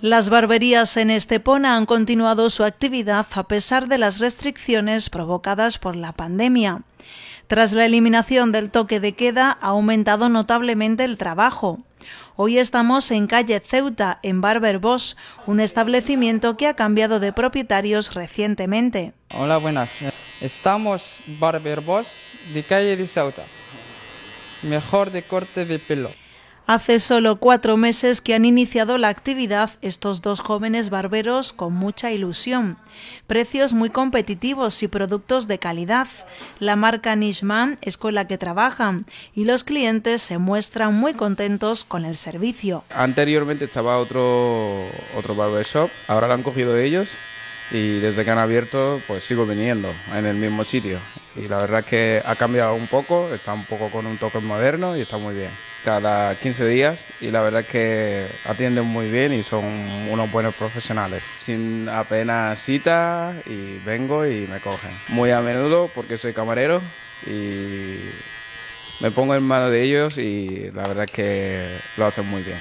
Las barberías en Estepona han continuado su actividad a pesar de las restricciones provocadas por la pandemia. Tras la eliminación del toque de queda, ha aumentado notablemente el trabajo. Hoy estamos en calle Ceuta, en Barber Boss, un establecimiento que ha cambiado de propietarios recientemente. Hola, buenas. Estamos Barber Boss de calle de Ceuta. Mejor de corte de pelo. Hace solo cuatro meses que han iniciado la actividad estos dos jóvenes barberos con mucha ilusión. Precios muy competitivos y productos de calidad. La marca Nishman es con la que trabajan y los clientes se muestran muy contentos con el servicio. Anteriormente estaba otro, otro barbershop, ahora lo han cogido ellos y desde que han abierto pues sigo viniendo en el mismo sitio y la verdad es que ha cambiado un poco, está un poco con un toque moderno y está muy bien cada 15 días y la verdad es que atienden muy bien y son unos buenos profesionales. Sin apenas cita y vengo y me cogen. Muy a menudo porque soy camarero y me pongo en manos de ellos y la verdad es que lo hacen muy bien.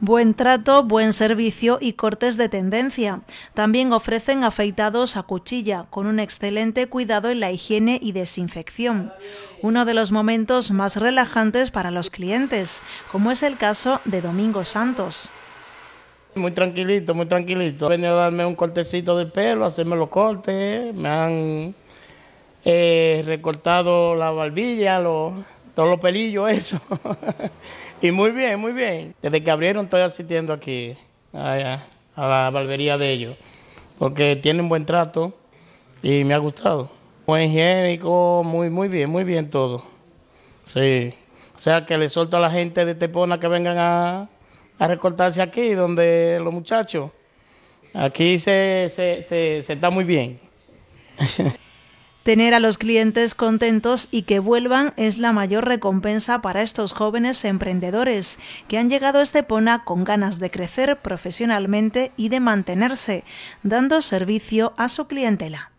Buen trato, buen servicio y cortes de tendencia. También ofrecen afeitados a cuchilla, con un excelente cuidado en la higiene y desinfección. Uno de los momentos más relajantes para los clientes, como es el caso de Domingo Santos. Muy tranquilito, muy tranquilito. Venía a darme un cortecito de pelo, hacerme los cortes. Me han eh, recortado la barbilla, los todos los pelillos, eso. y muy bien, muy bien. Desde que abrieron estoy asistiendo aquí, a, la barbería de ellos, porque tienen buen trato y me ha gustado. Muy higiénico, muy, muy bien, muy bien todo. Sí. O sea que le suelto a la gente de Tepona que vengan a, recortarse aquí, donde los muchachos. Aquí se está muy bien. Tener a los clientes contentos y que vuelvan es la mayor recompensa para estos jóvenes emprendedores que han llegado a Estepona con ganas de crecer profesionalmente y de mantenerse, dando servicio a su clientela.